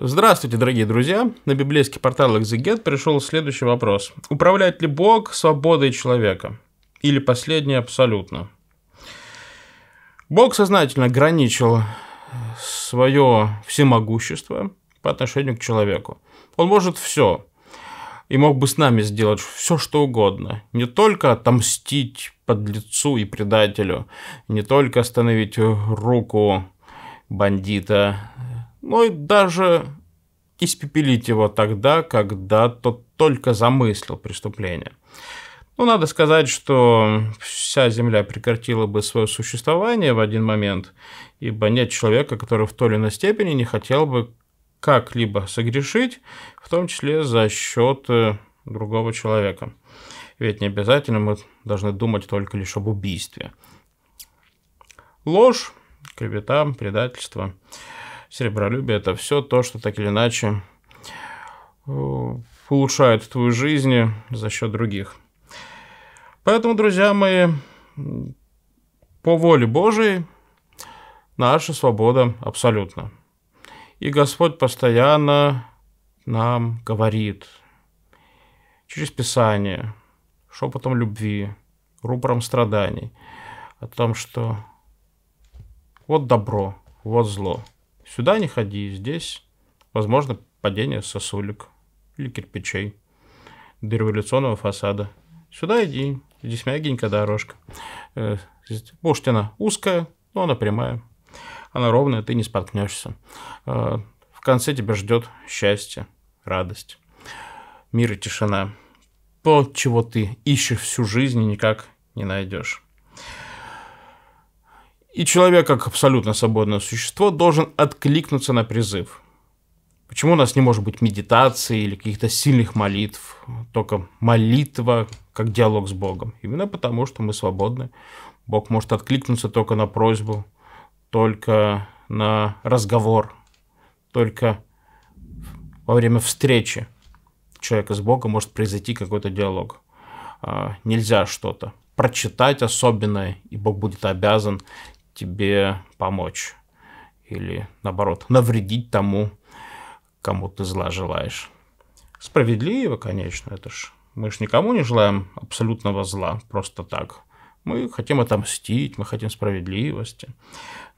Здравствуйте, дорогие друзья! На библейский портал Exeget пришел следующий вопрос. Управляет ли Бог свободой человека? Или последнее абсолютно? Бог сознательно ограничил свое всемогущество по отношению к человеку. Он может все. И мог бы с нами сделать все, что угодно. Не только отомстить подлецу и предателю, не только остановить руку бандита ну и даже испепелить его тогда, когда тот только замыслил преступление. Ну, надо сказать, что вся Земля прекратила бы свое существование в один момент, ибо нет человека, который в той или иной степени не хотел бы как-либо согрешить, в том числе за счет э, другого человека. Ведь не обязательно мы должны думать только лишь об убийстве. Ложь, клевета, предательство серебролюбие – это все то, что так или иначе э, улучшает твою жизнь за счет других. Поэтому, друзья мои, по воле Божией наша свобода абсолютно, И Господь постоянно нам говорит через Писание, шепотом любви, рупором страданий о том, что вот добро, вот зло – Сюда не ходи, здесь, возможно, падение сосулек или кирпичей дореволюционного фасада. Сюда иди, здесь мягенькая дорожка. Поштина э, узкая, но она прямая. Она ровная, ты не споткнешься. Э, в конце тебя ждет счастье, радость, мир и тишина. То, чего ты ищешь всю жизнь и никак не найдешь. И человек, как абсолютно свободное существо, должен откликнуться на призыв. Почему у нас не может быть медитации или каких-то сильных молитв, только молитва как диалог с Богом? Именно потому, что мы свободны. Бог может откликнуться только на просьбу, только на разговор, только во время встречи человека с Богом может произойти какой-то диалог. А, нельзя что-то прочитать особенное, и Бог будет обязан тебе помочь или, наоборот, навредить тому, кому ты зла желаешь. Справедливо, конечно, это ж. Мы ж никому не желаем абсолютного зла просто так. Мы хотим отомстить, мы хотим справедливости.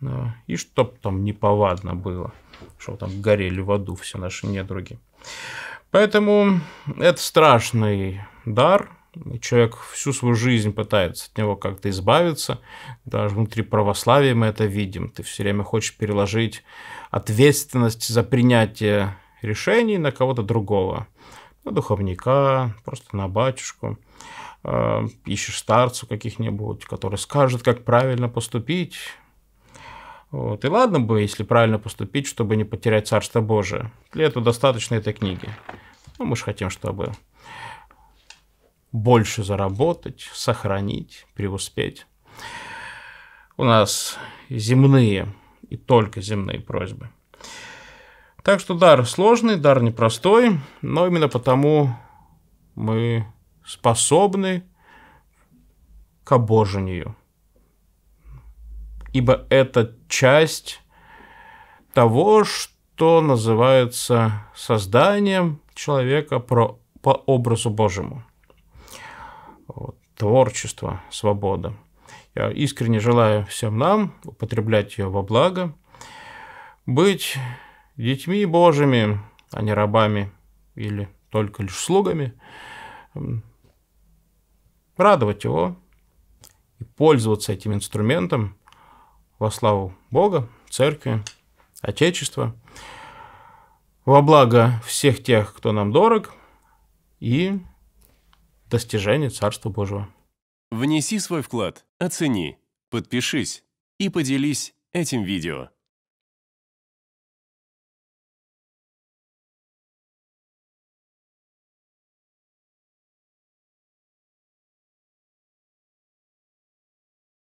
Да. И чтоб там неповадно было, чтобы там горели в аду все наши недруги. Поэтому это страшный дар, Человек всю свою жизнь пытается от него как-то избавиться. Даже внутри православия мы это видим. Ты все время хочешь переложить ответственность за принятие решений на кого-то другого. На духовника, просто на батюшку. А, ищешь старцу каких-нибудь, который скажет, как правильно поступить. Вот. И ладно бы, если правильно поступить, чтобы не потерять Царство Божие. Для этого достаточно этой книги. Ну, мы же хотим, чтобы больше заработать, сохранить, преуспеть. У нас земные и только земные просьбы. Так что дар сложный, дар непростой, но именно потому мы способны к обожению. Ибо это часть того, что называется созданием человека про, по образу Божьему творчество, свобода. Я искренне желаю всем нам употреблять ее во благо, быть детьми Божьими, а не рабами или только лишь слугами, радовать его и пользоваться этим инструментом во славу Бога, Церкви, Отечества, во благо всех тех, кто нам дорог, и достижение Царства Божьего. Внеси свой вклад, оцени, подпишись и поделись этим видео.